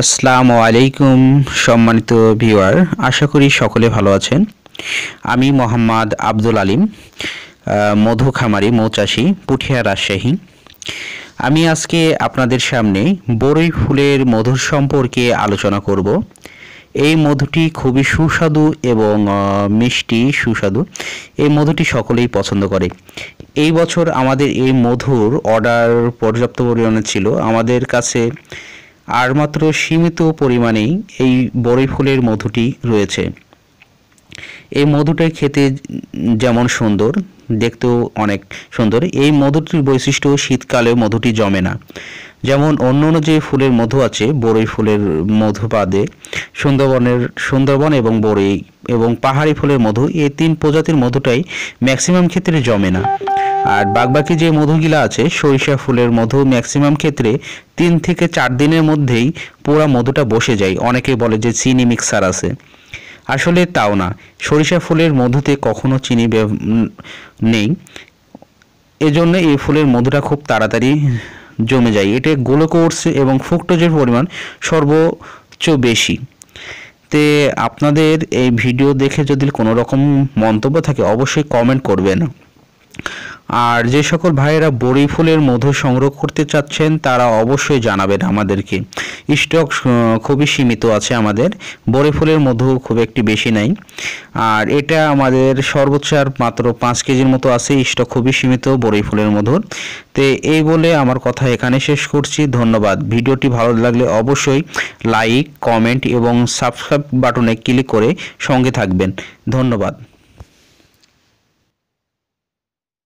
আসসালামু আলাইকুম সম্মানিত ভিউয়ার আশা করি সকলে ভালো আছেন আমি মোহাম্মদ আব্দুল আলিম মধু খামারি মৌচাষি পুঠিয়া রাজশাহী আমি আজকে আপনাদের সামনে বরই ফুলের মধুর সম্পর্কে আলোচনা করব এই মধুটি খুবই সুস্বাদু এবং মিষ্টি সুস্বাদু এই মধুটি সকলেই পছন্দ করে এই বছর আমাদের এই মধুর অর্ডার পর্যাপ্ত পরিমাণে ছিল আমাদের কাছে আর মাত্র সীমিত পরিমাণেই এই বড়ি ফুলের মধুটি রয়েছে এই মধুটা খেতে যেমন সুন্দর দেখতেও অনেক সুন্দর এই মধুটির বৈশিষ্ট্য শীতকালে মধুটি জমে না যেমন অন্য অন্য যে ফুলের মধু আছে বড়ই ফুলের মধু বাদে সুন্দরবনের সুন্দরবন এবং বরই এবং পাহাড়ি ফুলের মধু এই তিন প্রজাতির মধুটাই ম্যাক্সিমাম ক্ষেত্রে জমে না আর বাগবাকি যে মধুগুলা আছে সরিষা ফুলের মধু ম্যাক্সিমাম ক্ষেত্রে তিন থেকে চার দিনের মধ্যেই পুরা মধুটা বসে যায় অনেকে বলে যে চিনি মিক্সার আছে আসলে তাও না সরিষা ফুলের মধুতে কখনো চিনি নেই এজন্য এই ফুলের মধুটা খুব তাড়াতাড়ি জমে যায় এটা গ্লুকোজ এবং ফুক্টোজের পরিমাণ সর্বোচ্চ বেশি তে আপনাদের এই ভিডিও দেখে যদি কোনো রকম মন্তব্য থাকে অবশ্যই কমেন্ট করবেন আর যে সকল ভাইয়েরা বড়ি ফুলের মধু সংগ্রহ করতে চাচ্ছেন তারা অবশ্যই জানাবেন আমাদেরকে স্টক খুবই সীমিত আছে আমাদের বড়ি ফুলের মধু খুব একটি বেশি নাই আর এটা আমাদের সর্বোচ্চ আর মাত্র পাঁচ কেজির মতো আছে স্টক খুবই সীমিত বড়ি ফুলের মধুর তো এই বলে আমার কথা এখানে শেষ করছি ধন্যবাদ ভিডিওটি ভালো লাগলে অবশ্যই লাইক কমেন্ট এবং সাবস্ক্রাইব বাটনে ক্লিক করে সঙ্গে থাকবেন ধন্যবাদ